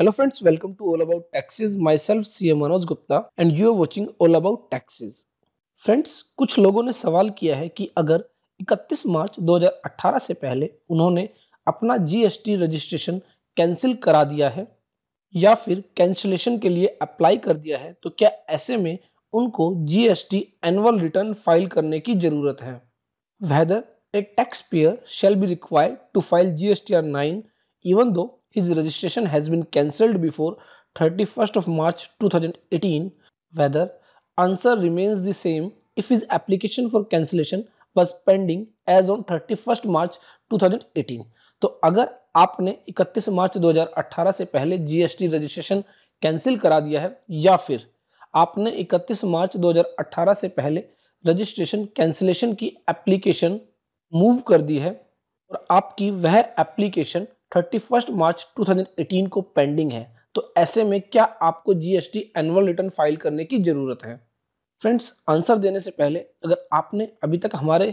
Hello friends welcome to all about taxes About self C M Manoj Gupta and you are watching all about taxes friends कुछ लोगों ने सवाल किया है कि अगर 31 मार्च 2018 से पहले उन्होंने अपना जीएसटी रजिस्ट्रेशन कैंसिल करा दिया है या फिर कैंसिलेशन के लिए अप्लाई कर दिया है तो क्या ऐसे में उनको जीएसटी एनुअल रिटर्न फाइल करने की जरूरत है whether a tax payer shall be required to file R nine even though his registration has been cancelled before 31st of March 2018 whether answer remains the same if his application for cancellation was pending as on 31st March 2018 तो अगर आपने 31 मार्च 2018 से पहले GST registration cancel करा दिया है या फिर आपने 31 मार्च 2018 से पहले रजिस्ट्रेशन कैंसिलेशन की एप्लीकेशन मूव कर दी है और आपकी वह एप्लीकेशन 31 मार्च 2018 को पेंडिंग है तो ऐसे में क्या आपको जीएसटी एनुअल रिटर्न फाइल करने की जरूरत है फ्रेंड्स आंसर देने से पहले अगर आपने अभी तक हमारे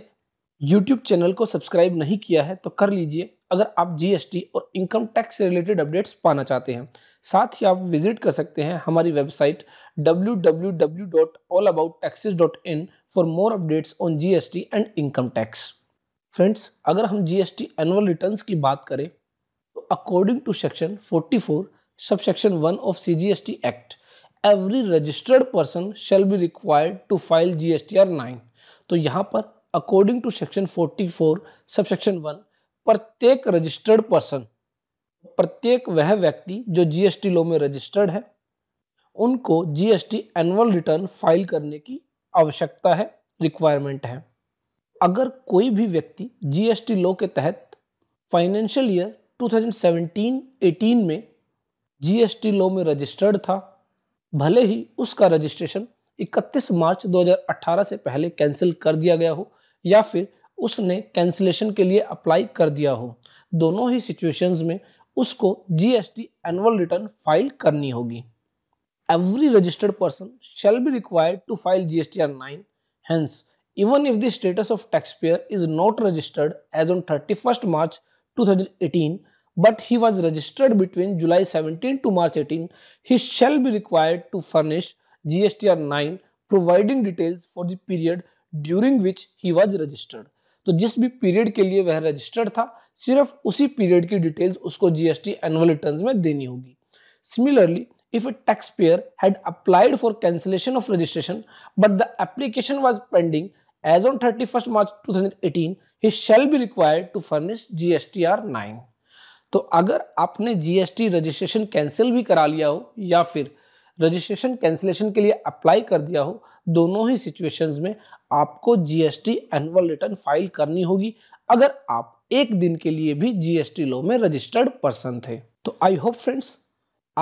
यूट्यूब चैनल को सब्सक्राइब नहीं किया है तो कर लीजिए अगर आप जीएसटी और इनकम टैक्स से रिलेटेड अपडेट्स पाना चाहते हैं साथ ही आप विजिट कर सकते हैं हमारी website www.allabouttaxes.in for more updates on GST and income tax friends अगर हम जीएसटी एनुअल रिटर्न्स की बात करें अकॉर्डिंग टू सेक्शन 44 सब subsection 1 of CGST Act, every registered person shall be required to file GSTR 9. तो यहाँ पर अकॉर्डिंग टू सेक्शन 44 सेक्शन 1 प्रत्येक रजिस्टर्ड पर्सन प्रत्येक वह व्यक्ति जो जीएसटी लॉ में रजिस्टर्ड है उनको जीएसटी एनुअल रिटर्न फाइल करने की आवश्यकता है रिक्वायरमेंट है अगर कोई भी व्यक्ति जीएसटी लॉ के तहत फाइनेंशियल ईयर 2017-18 में जीएसटी लॉ में रजिस्टर्ड था भले ही उसका रजिस्ट्रेशन 31 मार्च 2018 से पहले कैंसिल कर दिया गया हो या फिर उसने कैंसिलेशन के लिए अप्लाई कर दिया हो दोनों ही सिचुएशंस में उसको जीएसटी एनुअल रिटर्न फाइल करनी होगी every registered person shall be required to file GST R nine hence even if the status of taxpayer is not registered as on thirty March 2018 but he was registered between July 17 to March 18, he shall be required to furnish GSTR 9 providing details for the period during which he was registered. तो जिस भी period के लिए वह registered था सिर्फ उसी period की डिटेल्स उसको जीएसटी एनुअल रिटर्न्स में देनी होगी similarly if a taxpayer had applied for cancellation of registration but the application was pending as on 31st March 2018, he shall be required to furnish GSTR 9. तो अगर आपने GST registration cancel भी करा लिया हो या फिर रजिस्ट्रेशन कैंसिलेशन के लिए अप्लाई कर दिया हो दोनों ही सिचुएशंस में आपको जीएसटी एनुअल रिटर्न फाइल करनी होगी अगर आप एक दिन के लिए भी जीएसटी लॉ में रजिस्टर्ड पर्सन थे तो आई होप फ्रेंड्स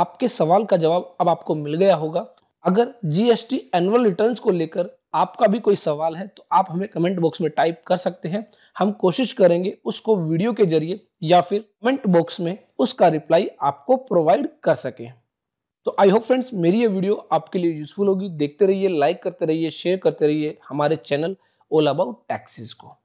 आपके सवाल का जवाब अब आपको मिल गया होगा अगर जीएसटी एनुअल रिटर्न्स को लेकर आपका भी कोई सवाल है तो आप हमें कमेंट बॉक्स में टाइप कर सकते हैं हम कोशिश करेंगे उसको वीडियो के जरिए या फिर कमेंट बॉक्स में उसका रिप्लाई आपको प्रोवाइड कर सके तो आई होप फ्रेंड्स मेरी ये वीडियो आपके लिए यूजफुल होगी देखते रहिए लाइक करते रहिए शेयर करते रहिए हमारे चैनल ऑल अबाउट टैक्सीज को